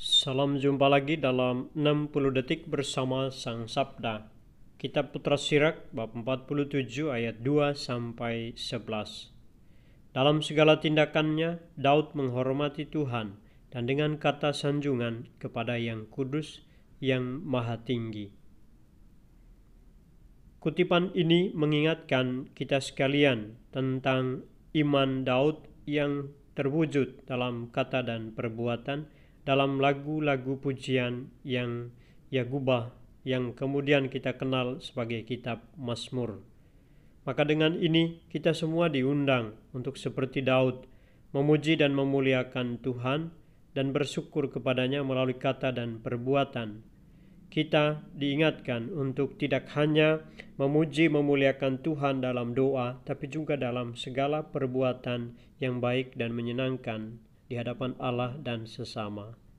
Salam jumpa lagi dalam 60 detik bersama Sang Sabda. Kitab Putra Sirak bab 47 ayat 2 sampai 11. Dalam segala tindakannya Daud menghormati Tuhan dan dengan kata sanjungan kepada Yang Kudus yang Maha Tinggi. Kutipan ini mengingatkan kita sekalian tentang iman Daud yang terwujud dalam kata dan perbuatan dalam lagu-lagu pujian yang Yaguba yang kemudian kita kenal sebagai kitab Mazmur. Maka dengan ini kita semua diundang untuk seperti Daud memuji dan memuliakan Tuhan dan bersyukur kepadanya melalui kata dan perbuatan. Kita diingatkan untuk tidak hanya memuji memuliakan Tuhan dalam doa tapi juga dalam segala perbuatan yang baik dan menyenangkan di hadapan Allah dan sesama.